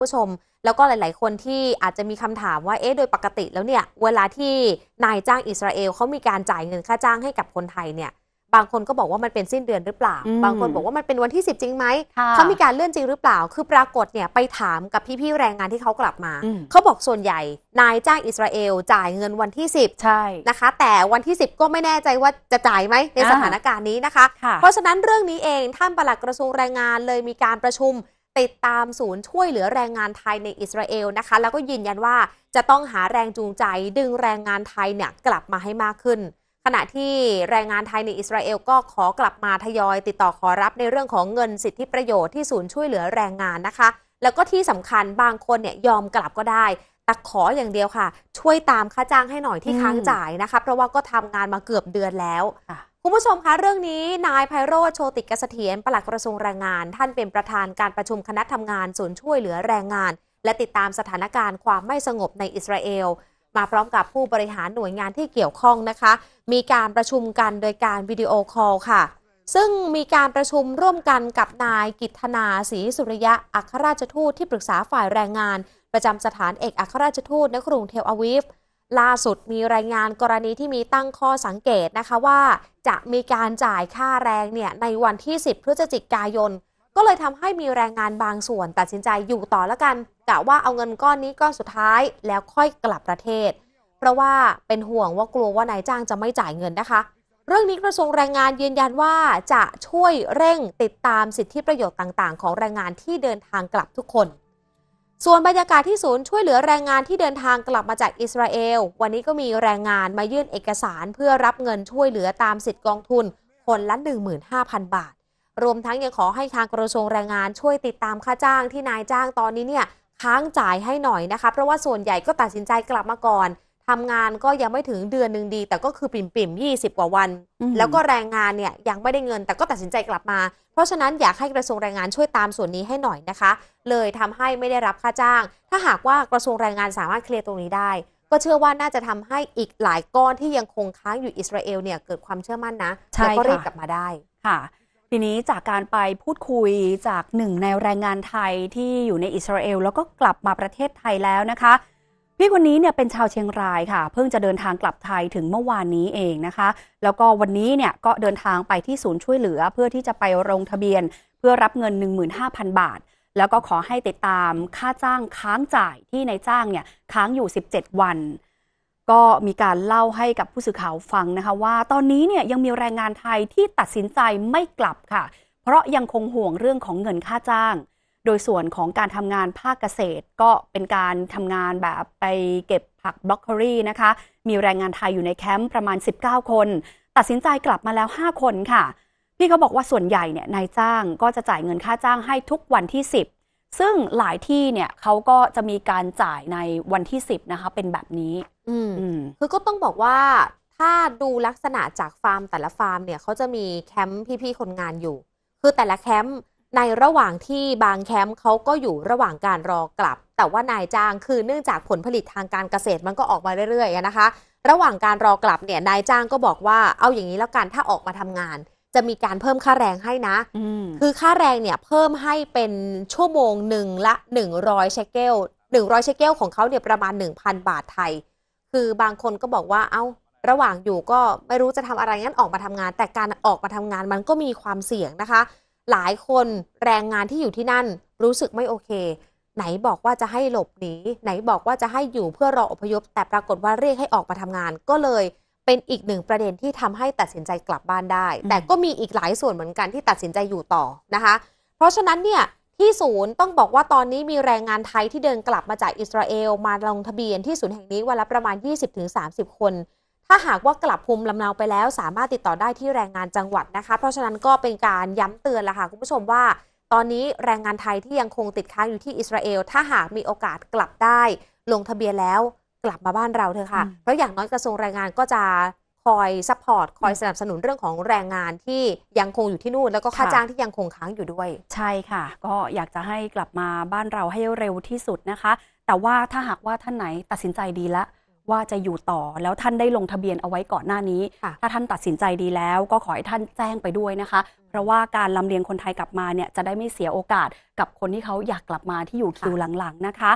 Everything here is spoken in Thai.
ผู้ชม แล้วก็หลาย ๆ คนที่อาจจะมีคำถามว่าเอ๊ะโดยปกติแล้วเนี่ย เวลาที่นายจ้างอิสราเอลเขามีการจ่ายเงินค่าจ้างให้กับคนไทยเนี่ย บางคนก็บอกว่ามันเป็นสิ้นเดือนหรือเปล่า บางคนบอกว่ามันเป็นวันที่ 10 จริงไหม เขามีการเลื่อนจริงหรือเปล่า คือปรากฏเนี่ยไปถามกับพี่ ๆ แรงงานที่เขากลับมา เขาบอกส่วนใหญ่ นายจ้างอิสราเอลจ่ายเงินวันที่ 10 ใช่นะคะ แต่วันที่ 10 ก็ไม่แน่ใจว่าจะจ่ายไหมในสถานการณ์นี้นะคะ เพราะฉะนั้นเรื่องนี้เองท่านปลัดกระทรวงแรงงานเลยมีการประชุมติดตามศูนย์ช่วยเหลือแรงงานไทยในอิสราเอลนะคะ แล้วก็ยืนยันว่าจะต้องหาแรงจูงใจดึงแรงงานไทยเนี่ยกลับมาให้มากขึ้น ขณะที่แรงงานไทยในอิสราเอลก็ขอกลับมาทยอยติดต่อขอรับ ในเรื่องของเงินสิทธิประโยชน์ที่ศูนย์ช่วยเหลือแรงงานนะคะ แล้วก็ที่สำคัญบางคนเนี่ยยอมกลับก็ได้แต่ขออย่างเดียวค่ะ ช่วยตามค่าจ้างให้หน่อยที่ค้างจ่ายนะคะ เพราะว่าก็ทำงานมาเกือบเดือนแล้วุณผู้ชมคะเรื่องนี้ นายไพโรธโชติกเถียรปลัดกระทรวงแรงงาน ท่านเป็นประธานการประชุมคณะทำงานศูนย์ช่วยเหลือแรงงาน และติดตามสถานการณ์ความไม่สงบในอิสราเอลมาพร้อมกับผู้บริหารหน่วยงานที่เกี่ยวข้องนะคะ มีการประชุมกันโดยการวิดีโอคอลค่ะ ซึ่งมีการประชุมร่วมกันกับนายกิตนาศรีสุริยะอัครราชทูตที่ปรึกษาฝ่ายแรงงาน ประจำสถานเอกอัครราชทูตณกรุงเทลอาวีฟล่าสุดมีรายงานกรณีที่มีตั้งข้อสังเกตนะคะว่า จะมีการจ่ายค่าแรงเนี่ยในวันที่ 10พฤศจิกายน ก็เลยทำให้มีแรงงานบางส่วนตัดสินใจอยู่ต่อละกันกะว่าเอาเงินก้อนนี้ก้อนสุดท้ายแล้วค่อยกลับประเทศ เพราะว่าเป็นห่วงว่ากลัวว่านายจ้างจะไม่จ่ายเงินนะคะ เรื่องนี้กระทรวงแรงงานยืนยันว่าจะช่วยเร่งติดตามสิทธิประโยชน์ต่างๆ ของแรงงานที่เดินทางกลับทุกคนส่วนบรรยากาศที่ศูนย์ ช่วยเหลือแรงงานที่เดินทางกลับมาจากอิสราเอล วันนี้ก็มีแรงงานมายื่นเอกสารเพื่อรับเงินช่วยเหลือ ตามสิทธิกองทุน คนละ15,000 บาท รวมทั้งยังขอให้ทางกระทรวงแรงงานช่วยติดตามค่าจ้างที่นายจ้างตอนนี้เนี่ยค้างจ่ายให้หน่อยนะคะเพราะว่าส่วนใหญ่ก็ตัดสินใจกลับมาก่อนทำงานก็ยังไม่ถึงเดือนหนึ่งดีแต่ก็คือปิ่มปิ่มยี่สิบกว่าวัน แล้วก็แรงงานเนี่ยยังไม่ได้เงินแต่ก็ตัดสินใจกลับมา เพราะฉะนั้นอยากให้กระทรวงแรงงานช่วยตามส่วนนี้ให้หน่อยนะคะ เลยทำให้ไม่ได้รับค่าจ้าง ถ้าหากว่ากระทรวงแรงงานสามารถเคลียร์ตรงนี้ได้ ก็เชื่อว่าน่าจะทำให้อีกหลายก้อนที่ยังคงค้างอยู่อิสราเอลเนี่ยเกิดความเชื่อมั่นนะแล้วก็รีบกลับมาได้ค่ะ ทีนี้จากการไปพูดคุยจากหนึ่งในแรงงานไทยที่อยู่ในอิสราเอลแล้วก็กลับมาประเทศไทยแล้วนะคะพี่คนนี้เนี่ยเป็นชาวเชียงรายค่ะ เพิ่งจะเดินทางกลับไทยถึงเมื่อวานนี้เองนะคะ แล้วก็วันนี้เนี่ยก็เดินทางไปที่ศูนย์ช่วยเหลือเพื่อที่จะไปลงทะเบียนเพื่อรับเงิน15,000บาท แล้วก็ขอให้ติดตามค่าจ้างค้างจ่ายที่นายจ้างเนี่ยค้างอยู่ 17 วัน ก็มีการเล่าให้กับผู้สื่อข่าวฟังนะคะว่าตอนนี้เนี่ยยังมีแรงงานไทยที่ตัดสินใจไม่กลับค่ะ เพราะยังคงห่วงเรื่องของเงินค่าจ้างโดยส่วนของการทำงานภาคเกษตรก็เป็นการทำงานแบบไปเก็บผักบล็อกเกอรี่นะคะ มีแรงงานไทยอยู่ในแคมป์ประมาณ 19 คน ตัดสินใจกลับมาแล้ว 5 คนค่ะ พี่เขาบอกว่าส่วนใหญ่เนี่ยนายจ้างก็จะจ่ายเงินค่าจ้างให้ทุกวันที่ 10 ซึ่งหลายที่เนี่ยเขาก็จะมีการจ่ายในวันที่ 10นะคะเป็นแบบนี้คือก็ต้องบอกว่าถ้าดูลักษณะจากฟาร์มแต่ละฟาร์ม เนี่ยเขาจะมีแคมป์พี่ๆคนงานอยู่ คือแต่ละแคมป์ในระหว่างที่บางแคมป์เขาก็อยู่ระหว่างการรอกลับ แต่ว่านายจ้างคือเนื่องจากผลผลิตทางการเกษตรมันก็ออกมาเรื่อยๆนะคะ ระหว่างการรอกลับเนี่ยนายจ้างก็บอกว่าเอาอย่างนี้แล้วกันถ้าออกมาทำงาน จะมีการเพิ่มค่าแรงให้นะคือค่าแรงเนี่ยเพิ่มให้เป็นชั่วโมงหนึ่งละ100เชเกล100เชเกลของเขาเนี่ยประมาณ 1,000 บาทไทย คือบางคนก็บอกว่าเอา้าระหว่างอยู่ก็ไม่รู้จะทำอะไรงั้นออกมาทำงาน แต่การออกมาทำงานมันก็มีความเสี่ยงนะคะหลายคนแรงงานที่อยู่ที่นั่นรู้สึกไม่โอเค ไหนบอกว่าจะให้หลบหนีไหนบอกว่าจะให้อยู่เพื่อรออพยพแต่ปรากฏว่าเรียกให้ออกมาทำงาน ก็เลยเป็นอีกหนึ่งประเด็นที่ทำให้ตัดสินใจกลับบ้านได้ แต่ก็มีอีกหลายส่วนเหมือนกันที่ตัดสินใจอยู่ต่อนะคะ เพราะฉะนั้นเนี่ยที่ศูนย์ต้องบอกว่าตอนนี้มีแรงงานไทยที่เดินกลับมาจากอิสราเอลมาลงทะเบียนที่ศูนย์แห่งนี้วันละประมาณ 20-30 คนถ้าหากว่ากลับภูมิลำเนาไปแล้วสามารถติดต่อได้ที่แรงงานจังหวัดนะคะ เพราะฉะนั้นก็เป็นการย้ำเตือนละค่ะ คุณผู้ชมว่า ตอนนี้แรงงานไทยที่ยังคงติดค้างอยู่ที่อิสราเอลถ้าหากมีโอกาสกลับได้ ลงทะเบียนแล้วกลับมาบ้านเราเถอะค่ะเพราะอย่างน้อยกระทรวงแรงงานก็จะคอยซัพพอร์ต คอยสนับสนุนเรื่องของแรงงานที่ยังคงอยู่ที่นู่น แล้วก็ค่าจ้างที่ยังคงค้างอยู่ด้วยใช่ค่ะ ก็อยากจะให้กลับมาบ้านเราให้เร็วที่สุดนะคะ แต่ว่าถ้าหากว่าท่านไหนตัดสินใจดีแล้วว่าจะอยู่ต่อแล้วท่านได้ลงทะเบียนเอาไว้ก่อนหน้านี้ ถ้าท่านตัดสินใจดีแล้วก็ขอให้ท่านแจ้งไปด้วยนะคะ เพราะว่าการลำเลียงคนไทยกลับมาเนี่ย จะได้ไม่เสียโอกาสกับคนที่เขาอยากกลับมาที่อยู่คิวหลังๆนะคะ